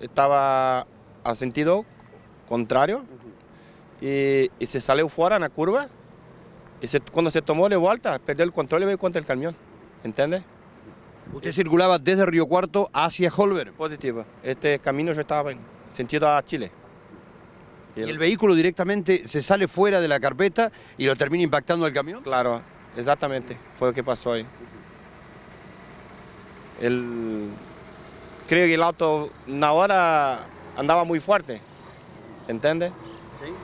Estaba a sentido contrario y, se salió fuera en la curva y cuando se tomó de vuelta perdió el control y veo contra el camión, ¿entiendes? ¿Usted circulaba desde Río Cuarto hacia Holver. Positivo, este camino yo estaba en sentido a Chile. Y el, vehículo directamente se sale fuera de la carpeta y lo termina impactando el camión? Claro, exactamente, fue lo que pasó ahí. El, creo que el auto una andaba muy fuerte, ¿entiendes?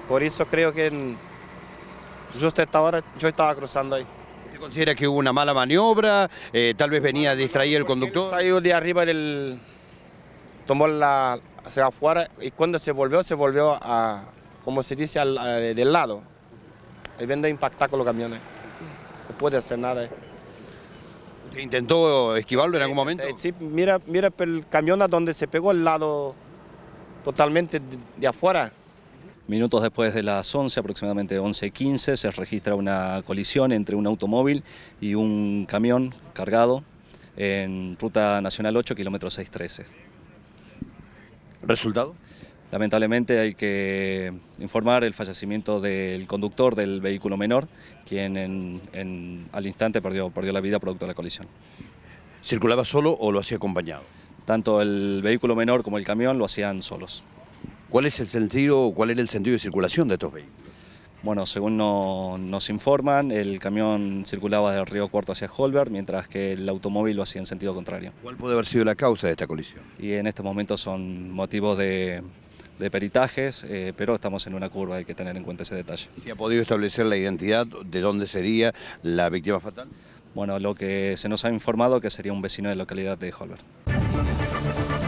Por eso creo que justo esta hora yo estaba cruzando ahí. ¿Usted considera que hubo una mala maniobra? Eh, ¿Tal vez venía a distraer el conductor? Salió de arriba del... tomó la... se afuera y cuando se volvió, se volvió a... como se dice, al, del lado. el viendo impactar con los camiones. No puede hacer nada intentó esquivarlo en algún eh, momento? Sí, mira, mira el camión a donde se pegó el lado totalmente de, de afuera. Minutos después de las 11, aproximadamente 11.15, se registra una colisión entre un automóvil y un camión cargado en ruta nacional 8, kilómetro 613. ¿Resultado? Lamentablemente hay que informar el fallecimiento del conductor del vehículo menor, quien al instante perdió, la vida producto de la colisión. ¿Circulaba solo o lo hacía acompañado? Tanto el vehículo menor como el camión lo hacían solos. ¿Cuál es el sentido cuál era el sentido de circulación de estos vehículos? Bueno, según nos informan, el camión circulaba del Río Cuarto hacia Holberg, mientras que el automóvil lo hacía en sentido contrario. ¿Cuál puede haber sido la causa de esta colisión? Y en estos momentos son motivos de, de peritajes, eh, pero estamos en una curva, hay que tener en cuenta ese detalle. ¿Se ha podido establecer la identidad de dónde sería la víctima fatal? Bueno, lo que se nos ha informado que sería un vecino de la localidad de Holber.